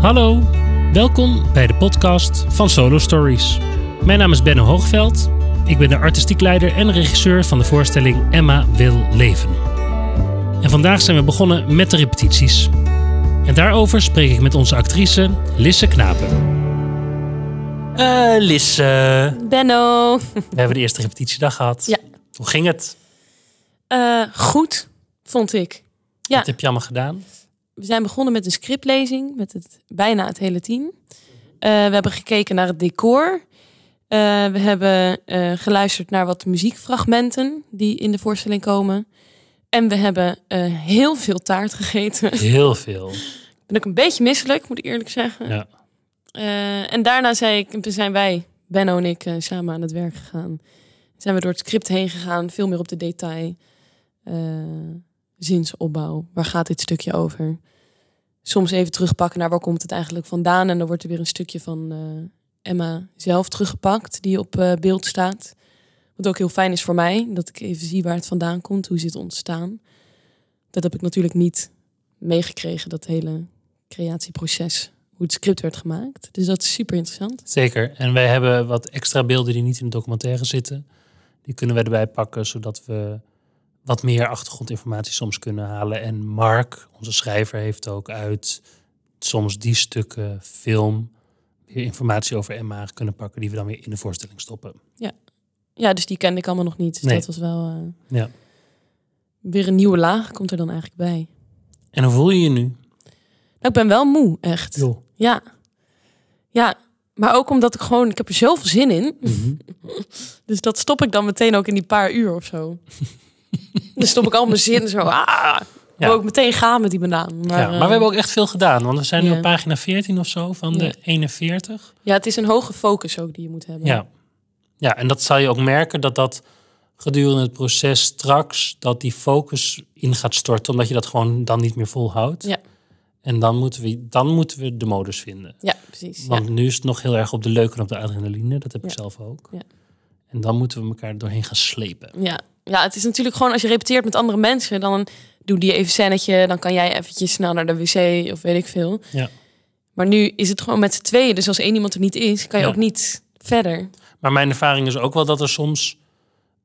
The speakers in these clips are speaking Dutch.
Hallo, welkom bij de podcast van Solo Stories. Mijn naam is Benno Hoogveld. Ik ben de artistiek leider en regisseur van de voorstelling Emma wil leven. En vandaag zijn we begonnen met de repetities. En daarover spreek ik met onze actrice Lisse Knapen. Eh, Lisse. Benno. We hebben de eerste repetitiedag gehad. Ja. Hoe ging het? Eh, goed, vond ik. Ja. Wat heb je allemaal gedaan? we zijn begonnen met een scriptlezing met het, bijna het hele team. Eh, we hebben gekeken naar het decor. Eh, we hebben eh, geluisterd naar wat muziekfragmenten die in de voorstelling komen. En we hebben heel veel taart gegeten. Heel veel. ben ik een beetje misselijk, moet ik eerlijk zeggen. Ja. en daarna zei ik, zijn wij, Benno en ik, samen aan het werk gegaan. Zijn we door het script heen gegaan, veel meer op de detail zinsopbouw. Waar gaat dit stukje over? Soms even terugpakken naar waar komt het eigenlijk vandaan. En dan wordt er weer een stukje van eh, Emma zelf teruggepakt, die op eh, beeld staat. Wat ook heel fijn is voor mij, dat ik even zie waar het vandaan komt, hoe zit het ontstaan. Dat heb ik natuurlijk niet meegekregen, dat hele creatieproces, hoe het script werd gemaakt. Dus dat is super interessant. Zeker. En wij hebben wat extra beelden die niet in de documentaire zitten. Die kunnen we erbij pakken, zodat we wat meer achtergrondinformatie soms kunnen halen. En Mark, onze schrijver, heeft ook uit soms die stukken film weer informatie over Emma kunnen pakken, die we dan weer in de voorstelling stoppen. Ja, ja dus die kende ik allemaal nog niet. Dus dat was wel. Eh, ja. Weer een nieuwe laag komt er dan eigenlijk bij. En hoe voel je je nu? Nou, ik ben wel moe, echt. Ja. Ja, maar ook omdat ik gewoon, ik heb er zoveel zin in. Mhm. dus dat stop ik dan meteen ook in die paar uur of zo. dan stop ik al mijn zin zo. Ah, ja. wil ik meteen gaan met die banaan. Maar, we eh, hebben ook echt veel gedaan. Want we zijn nu op pagina 14 of zo van de 41. Ja, het is een hoge focus ook die je moet hebben. Ja, ja en dat zal je ook merken dat dat gedurende het proces straks... dat die focus in gaat storten. Omdat je dat gewoon dan niet meer volhoudt. Ja. En dan moeten, we, dan moeten we de modus vinden. Ja, precies. Want nu is het nog heel erg op de leuke en op de adrenaline. Dat heb ik zelf ook. En dan moeten we elkaar doorheen gaan slepen. Ja, ja, het is natuurlijk gewoon als je repeteert met andere mensen, dan doe die even scènetje, dan kan jij eventjes snel naar de wc of weet ik veel. Ja. Maar nu is het gewoon met z'n tweeën, dus als één iemand er niet is, kan je ook niet verder. Maar mijn ervaring is ook wel dat er soms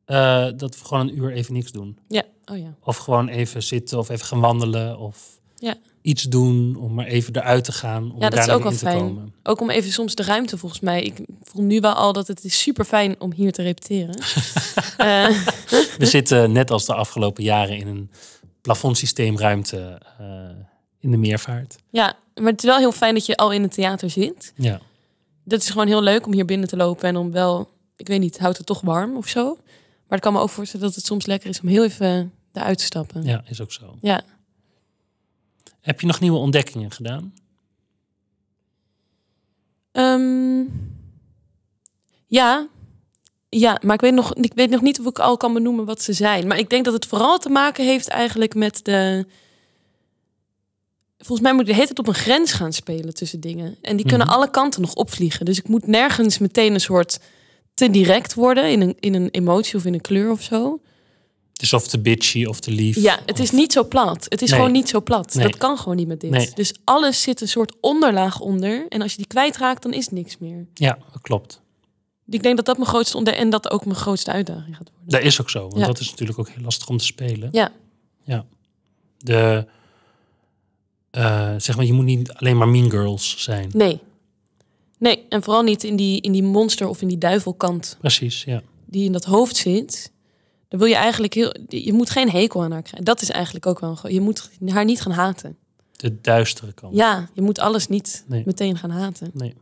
eh, dat we gewoon een uur even niks doen. Ja. Oh ja. Of gewoon even zitten of even gaan wandelen of ja iets doen om maar even eruit te gaan. Om ja, dat is ook wel fijn. Komen. Ook om even soms de ruimte volgens mij. Ik voel nu wel al dat het is super fijn om hier te repeteren. Eh. We zitten net als de afgelopen jaren in een plafondsysteemruimte uh, in de meervaart. Ja, maar het is wel heel fijn dat je al in het theater zit. Ja. Dat is gewoon heel leuk om hier binnen te lopen en om wel, ik weet niet, houdt het toch warm of zo. Maar ik kan me ook voorstellen dat het soms lekker is om heel even eruit te stappen. Ja, is ook zo. Ja. Heb je nog nieuwe ontdekkingen gedaan? Ehm, ja. Ja, maar ik weet, nog, ik weet nog niet of ik al kan benoemen wat ze zijn. Maar ik denk dat het vooral te maken heeft eigenlijk met de... Volgens mij moet je de hele tijd op een grens gaan spelen tussen dingen. En die kunnen mhm. alle kanten nog opvliegen. Dus ik moet nergens meteen een soort te direct worden in een, in een emotie of in een kleur of zo. Dus of te bitchy of te lief. Ja, het is niet zo plat. Het is gewoon niet zo plat. Dat kan gewoon niet met dit. Dus alles zit een soort onderlaag onder. En als je die kwijtraakt, dan is niks meer. Ja, dat klopt. Ik denk dat dat mijn grootste onder en dat ook mijn grootste uitdaging gaat worden. Dat is ook zo, want dat is natuurlijk ook heel lastig om te spelen. Ja. Ja. De, eh, zeg maar, je moet niet alleen maar mean girls zijn. Nee. Nee, en vooral niet in die, in die monster of in die duivelkant. Precies, ja. Die in dat hoofd zit wil je eigenlijk heel. Je moet geen hekel aan haar krijgen. Dat is eigenlijk ook wel. Een, je moet haar niet gaan haten. De duistere kant. Ja, je moet alles niet meteen gaan haten. Nee.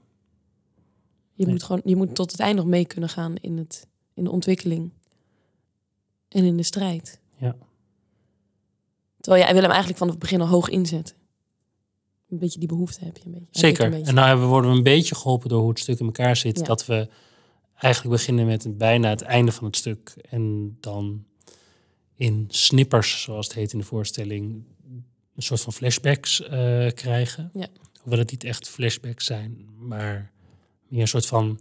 Je, Moet gewoon, je moet tot het einde nog mee kunnen gaan in, het, in de ontwikkeling. En in de strijd. Ja. Terwijl jij wil hem eigenlijk vanaf het begin al hoog inzetten. Een beetje die behoefte heb je. Een beetje. Zeker. En nou hebben, worden we een beetje geholpen door hoe het stuk in elkaar zit. Dat we eigenlijk beginnen met bijna het einde van het stuk. En dan in snippers, zoals het heet in de voorstelling, een soort van flashbacks eh, krijgen. Ja. Hoewel het niet echt flashbacks zijn, maar meer een soort van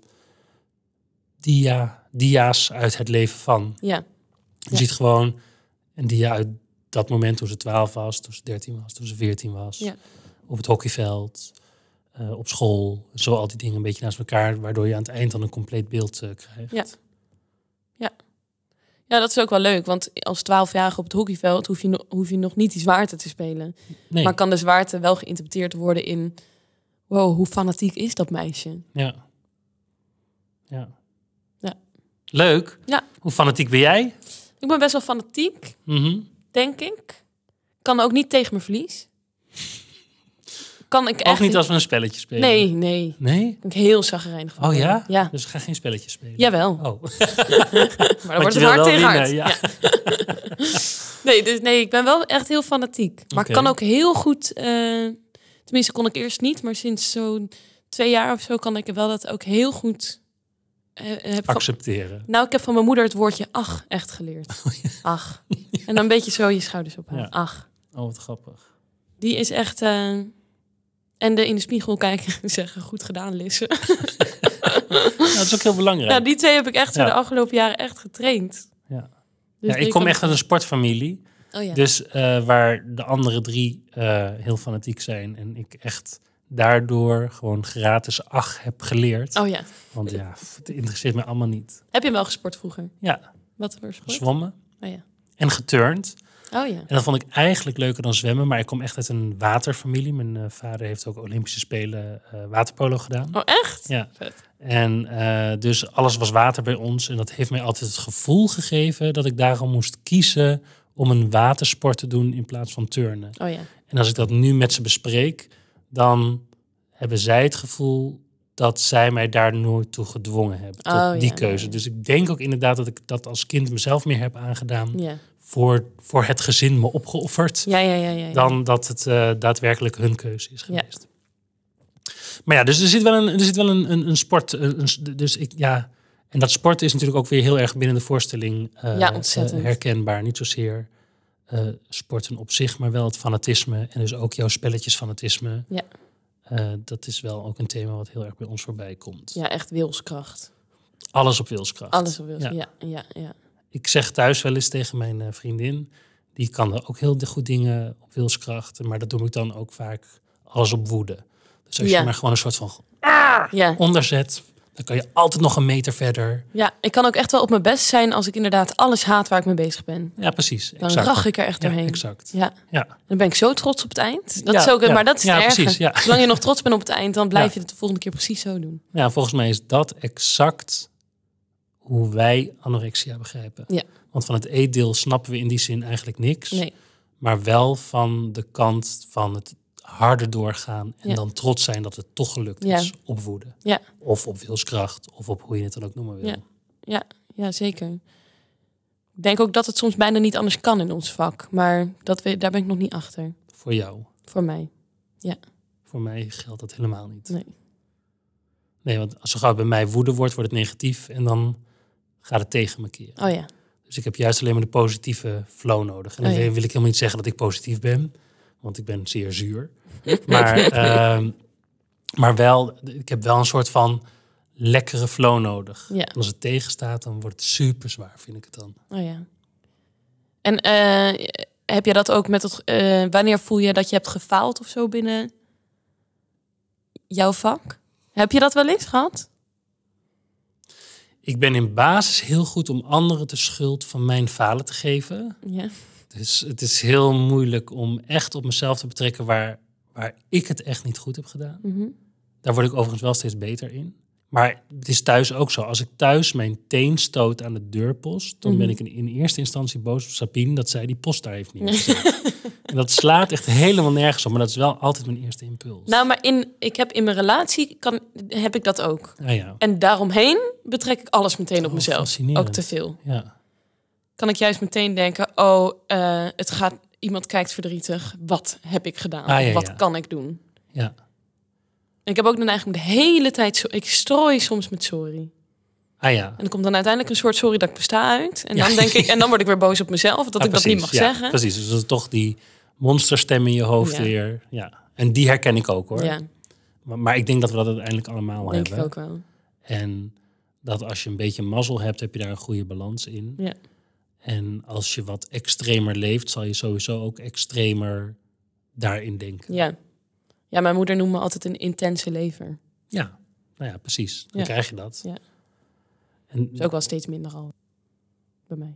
dia, dia's uit het leven van. Ja. Je ziet gewoon een dia uit dat moment toen ze 12 was, toen ze 13 was, toen ze 14 was. Ja. Op het hockeyveld. Eh, op school. Zo al die dingen een beetje naast elkaar, waardoor je aan het eind dan een compleet beeld eh, krijgt. Ja. ja. Ja, dat is ook wel leuk, want als 12-jarige op het hockeyveld hoef je, hoef je nog niet die zwaarte te spelen. Nee. Maar kan de zwaarte wel geïnterpreteerd worden in, wow, hoe fanatiek is dat meisje? Ja. Ja. ja. Leuk. Ja. Hoe fanatiek ben jij? Ik ben best wel fanatiek, mm -hmm. denk ik. Kan ook niet tegen mijn verlies kan ik echt... niet als we een spelletje spelen? Nee, nee. Nee? Ik heel zagrijnig van. Oh ja? ja? Dus ik ga geen spelletje spelen? Jawel. Oh. maar dan wordt het hard tegen hard. Ja. nee, dus nee, ik ben wel echt heel fanatiek. Maar ik kan ook heel goed... Eh, tenminste, kon ik eerst niet. Maar sinds zo'n twee jaar of zo kan ik wel dat ook heel goed... Eh, heb Accepteren. nou, ik heb van mijn moeder het woordje ach echt geleerd. Oh ach. En dan een beetje zo je schouders ophalen. Ach. Oh, wat grappig. Die is echt... Uh, en de in de spiegel kijken en zeggen: Goed gedaan, Lisse. dat is ook heel belangrijk. Nou, die twee heb ik echt ja. de afgelopen jaren echt getraind. Ja. Dus ik kom echt uit een sportfamilie. Oh, ja. Dus eh, waar de andere drie eh, heel fanatiek zijn. En ik echt daardoor gewoon gratis ach heb geleerd. Oh ja. Want ja, het interesseert me allemaal niet. Heb je wel gesport vroeger? Ja. Wat voor sport? Zwommen. Oh, ja. En geturnd. Oh, ja. En dat vond ik eigenlijk leuker dan zwemmen. Maar ik kom echt uit een waterfamilie. Mijn eh, vader heeft ook Olympische Spelen eh, waterpolo gedaan. Oh, echt? Ja. En eh, dus alles was water bij ons. En dat heeft mij altijd het gevoel gegeven dat ik daarom moest kiezen om een watersport te doen in plaats van turnen. Oh, ja. En als ik dat nu met ze bespreek, dan hebben zij het gevoel dat zij mij daar nooit toe gedwongen hebben. Oh, tot die keuze. Dus ik denk ook inderdaad dat ik dat als kind mezelf meer heb aangedaan. Ja voor, voor het gezin me opgeofferd. Ja, ja, ja, ja, Dan dat het eh, daadwerkelijk hun keuze is geweest. Ja. Maar ja, dus er zit wel een, er zit wel een, een, sport. Een, dus ik, ja, en dat sport is natuurlijk ook weer heel erg binnen de voorstelling uh, herkenbaar. Niet zozeer sporten op zich, maar wel het fanatisme. En dus ook jouw fanatisme. Ja. dat is wel ook een thema wat heel erg bij ons voorbij komt. Ja, echt wilskracht. Alles op wilskracht. Alles op wilskracht, ja, ja. ja ik zeg thuis wel eens tegen mijn eh, vriendin, die kan er ook heel goed dingen op wilskracht, maar dat doe ik dan ook vaak als op woede. Dus als je maar gewoon een soort van ah! ja. onderzet, dan kan je altijd nog een meter verder. Ja, ik kan ook echt wel op mijn best zijn als ik inderdaad alles haat waar ik mee bezig ben. Ja, precies. Dan exact. rach ik er echt doorheen. exact. Ja. ja. Dan ben ik zo trots op het eind. Dat is ook, Maar dat is het Zolang je nog trots bent op het eind, dan blijf je het de volgende keer precies zo doen. Ja, volgens mij is dat exact hoe wij anorexia begrijpen. Ja. Want van het eetdeel snappen we in die zin eigenlijk niks. Nee. Maar wel van de kant van het harder doorgaan en dan trots zijn dat het toch gelukt is op woede. Ja. Of op wilskracht, of op hoe je het dan ook noemen wil. Ja, ja, zeker. Ik denk ook dat het soms bijna niet anders kan in ons vak, maar dat we, daar ben ik nog niet achter. Voor jou? Voor mij, ja. Voor mij geldt dat helemaal niet. Nee. Nee, want als zo gauw bij mij woede wordt, wordt het negatief en dan ga het tegen me keren. Oh ja. Dus ik heb juist alleen maar de positieve flow nodig. En dan oh wil ik helemaal niet zeggen dat ik positief ben, want ik ben zeer zuur. maar, ehm, maar wel, ik heb wel een soort van lekkere flow nodig. als het tegenstaat, dan wordt het super zwaar, vind ik het dan. Oh ja. En eh, heb je dat ook met het. Eh, wanneer voel je dat je hebt gefaald of zo binnen jouw vak? Heb je dat wel eens gehad? ik ben in basis heel goed om anderen de schuld van mijn falen te geven. Ja. Dus het is heel moeilijk om echt op mezelf te betrekken waar, waar ik het echt niet goed heb gedaan. Mhm. Daar word ik overigens wel steeds beter in. Maar het is thuis ook zo. Als ik thuis mijn teen stoot aan de deurpost, dan ben mhm. ik in eerste instantie boos op Sabine dat zij die post daar heeft neergezet. gezet. en dat slaat echt helemaal nergens op, maar dat is wel altijd mijn eerste impuls. Nou, maar in, ik heb in mijn relatie kan, heb ik dat ook. Ah, ja. En daaromheen betrek ik alles meteen op oh, mezelf. Ook te veel. Ja. Kan ik juist meteen denken, oh, eh, het gaat, iemand kijkt verdrietig. Wat heb ik gedaan? Ah, wat kan ik doen? Ja. Ik heb ook dan eigenlijk de hele tijd... zo. ik strooi soms met sorry. Ah ja. En dan komt dan uiteindelijk een soort sorry dat ik besta uit. En, ja. dan, denk ik, en dan word ik weer boos op mezelf dat ah, ik dat niet mag zeggen. Precies, dus dat is toch die monsterstem in je hoofd weer. Ja. En die herken ik ook hoor. Ja. Maar, ik denk dat we dat uiteindelijk allemaal hebben. Denk ik ook wel. En dat als je een beetje mazzel hebt, heb je daar een goede balans in. Ja. En als je wat extremer leeft, zal je sowieso ook extremer daarin denken. Ja, ja, mijn moeder noemt me altijd een intense lever. Ja, nou ja, precies. Dan krijg je dat. Ja. En, is ook wel steeds minder al bij mij.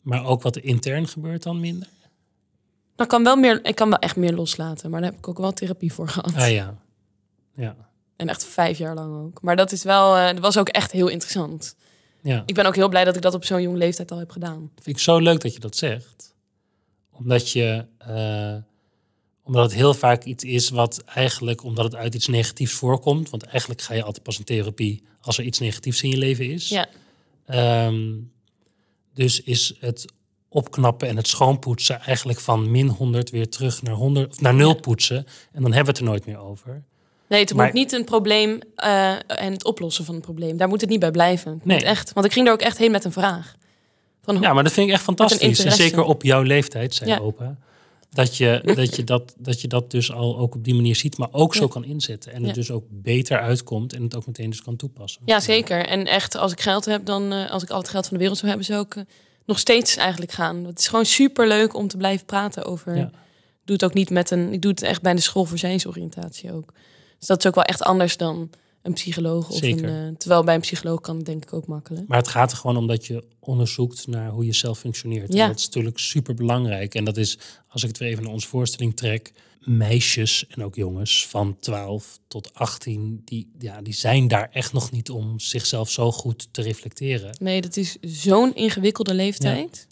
Maar ook wat intern gebeurt dan minder? Dan nou, kan wel, meer, ik kan wel echt meer loslaten, maar daar heb ik ook wel therapie voor gehad. Ah ja, ja. En echt vijf jaar lang ook. Maar dat is wel, uh, dat was ook echt heel interessant. Ja. Ik ben ook heel blij dat ik dat op zo'n jonge leeftijd al heb gedaan. Vind ik zo leuk dat je dat zegt. Omdat je... Eh, omdat het heel vaak iets is wat eigenlijk, omdat het uit iets negatiefs voorkomt, want eigenlijk ga je altijd pas in therapie als er iets negatiefs in je leven is. Ja. Ehm, dus is het opknappen en het schoonpoetsen eigenlijk van min 100 weer terug naar 100 of naar 0 poetsen. En dan hebben we het er nooit meer over. Nee, het moet niet een probleem eh, en het oplossen van een probleem. Daar moet het niet bij blijven. nee. Moet echt, want ik ging er ook echt heen met een vraag. Van hoe... ja, maar dat vind ik echt fantastisch. En zeker op jouw leeftijd, zei ja. opa dat je, dat je, dat, dat je dat dus al ook op die manier ziet, maar ook zo kan inzetten. En het dus ook beter uitkomt en het ook meteen dus kan toepassen. Ja, zeker. En echt, als ik geld heb, dan eh, als ik al het geld van de wereld zou hebben, zou ik eh, nog steeds eigenlijk gaan. Het is gewoon super leuk om te blijven praten over. Ik doe het ook niet met een. Ik doe het echt bij de school voor zijnsoriëntatie ook. Dus dat is ook wel echt anders dan een psycholoog. Of Een, eh, terwijl bij een psycholoog kan het denk ik ook makkelijk. Maar het gaat er gewoon om dat je onderzoekt naar hoe je zelf functioneert. Ja. En dat is natuurlijk super belangrijk. En dat is, als ik het weer even naar onze voorstelling trek, meisjes en ook jongens van 12 tot 18, die, ja, die zijn daar echt nog niet om zichzelf zo goed te reflecteren. Nee, dat is zo'n ingewikkelde leeftijd.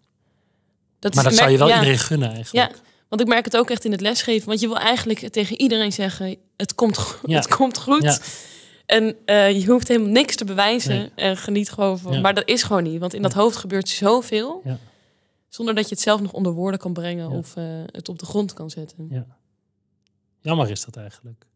Dat maar is, dat zou je wel ja. iedereen gunnen eigenlijk. Ja, want ik merk het ook echt in het lesgeven. Want je wil eigenlijk tegen iedereen zeggen, het komt, het komt goed. En eh, je hoeft helemaal niks te bewijzen en geniet gewoon van. Maar dat is gewoon niet, want in dat hoofd gebeurt zoveel. Zonder dat je het zelf nog onder woorden kan brengen of eh, het op de grond kan zetten. Jammer is dat eigenlijk.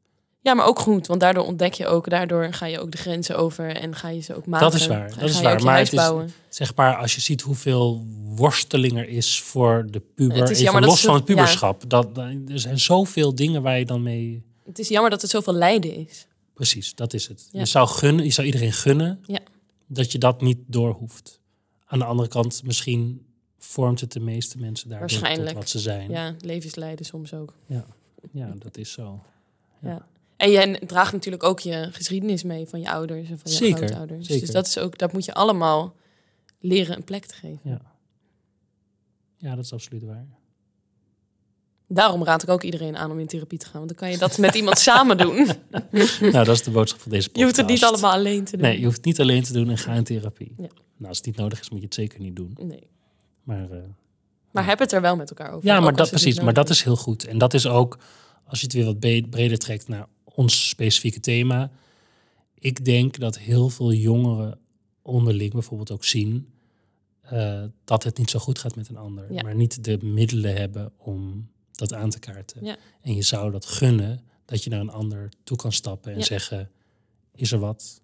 Ja, maar ook goed, want daardoor ontdek je ook, daardoor ga je ook de grenzen over en ga je ze ook maken. Dat is waar, dat is waar. Maar zeg maar, als je ziet hoeveel worsteling er is voor de puber, even los van het puberschap. Dat, er zijn zoveel dingen waar je dan mee... Het is jammer dat het zoveel lijden is. Precies, dat is het. Je, zou je zou iedereen gunnen ja. dat je dat niet doorhoeft. Aan de andere kant, misschien vormt het de meeste mensen daar tot wat ze zijn. Ja, levenslijden soms ook. Ja, ja dat is zo. Ja. En je draagt natuurlijk ook je geschiedenis mee van je ouders en van je grootouders. Dus zeker. Dus dat, is ook, dat moet je allemaal leren een plek te geven. Ja, ja dat is absoluut waar. Daarom raad ik ook iedereen aan om in therapie te gaan. Want dan kan je dat met iemand samen doen. nou, dat is de boodschap van deze podcast. Je hoeft het niet allemaal alleen te doen. Nee, je hoeft het niet alleen te doen en ga in therapie. Nou, als het niet nodig is, moet je het zeker niet doen. Nee. Maar, eh, maar heb het er wel met elkaar over. Ja, maar dat, precies. Maar dat is heel goed. En dat is ook, als je het weer wat breder trekt naar ons specifieke thema. Ik denk dat heel veel jongeren onderling bijvoorbeeld ook zien... Eh, dat het niet zo goed gaat met een ander. Maar niet de middelen hebben om dat aan te kaarten. En je zou dat gunnen dat je naar een ander toe kan stappen en zeggen: Is er wat?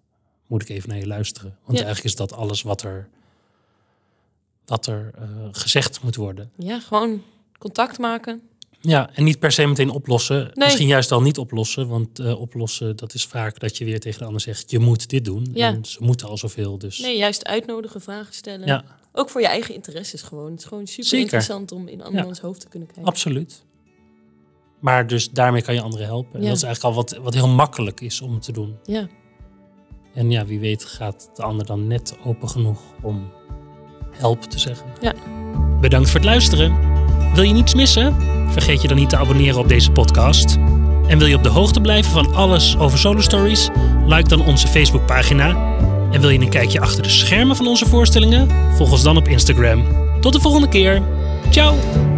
Moet ik even naar je luisteren? Want eigenlijk is dat alles wat er, wat er eh, gezegd moet worden. Ja, gewoon contact maken. Ja, en niet per se meteen oplossen. Misschien juist al niet oplossen, want eh, oplossen dat is vaak dat je weer tegen de ander zegt: Je moet dit doen. En ze moeten al zoveel. Dus... Nee, juist uitnodigen, vragen stellen. Ja. Ook voor je eigen interesses gewoon. Het is gewoon super interessant om in anderen's hoofd te kunnen kijken. Absoluut. Maar dus daarmee kan je anderen helpen. En dat is eigenlijk al wat, wat heel makkelijk is om te doen. Ja. En ja, wie weet gaat de ander dan net open genoeg om help te zeggen. Ja. Bedankt voor het luisteren. Wil je niets missen? Vergeet je dan niet te abonneren op deze podcast. En wil je op de hoogte blijven van alles over Solo Stories? Like dan onze Facebookpagina en wil je een kijkje achter de schermen van onze voorstellingen? Volg ons dan op Instagram. Tot de volgende keer. Ciao!